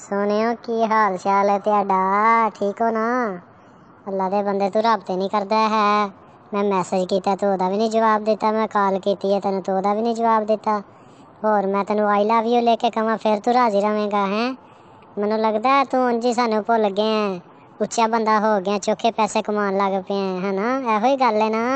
ਸੁਣਿਓ ਕੀ ਹਾਲ ਚਾਲ ਹੈ ਤੁਹਾਡਾ ਠੀਕ ਹੋ ਨਾ ਅੱਲਾ ਦੇ ਬੰਦੇ ਤੂੰ ਰਾਬਤੇ ਨਹੀਂ ਕਰਦਾ ਹੈ ਮੈਂ ਮੈਸੇਜ ਕੀਤਾ ਤੂੰ ਉਹਦਾ ਵੀ ਨਹੀਂ ਜਵਾਬ ਦਿੱਤਾ ਮੈਂ ਕਾਲ ਕੀਤੀ ਹੈ ਤੈਨੂੰ ਤੂੰ ਉਹਦਾ ਵੀ ਨਹੀਂ ਜਵਾਬ ਦਿੱਤਾ ਹੋਰ ਮੈਂ ਤੈਨੂੰ ਆਈ ਲਵ ਯੂ ਲੈ ਕੇ ਕਹਾਂ ਫਿਰ ਤੂੰ ਰਾਜ਼ੀ ਰਵੇਂਗਾ ਹੈ ਮੈਨੂੰ ਲੱਗਦਾ ਤੂੰ ਉਂਝ ਹੀ ਸਾਨੂੰ ਭੁੱਲ ਗਿਆ ਉੱਚਾ ਬੰਦਾ ਹੋ ਗਿਆ ਚੋਖੇ ਪੈਸੇ ਕਮਾਉਣ ਲੱਗ ਪਿਆ ਹੈ ਨਾ ਇਹੋ ਹੀ ਗੱਲ ਹੈ ਨਾ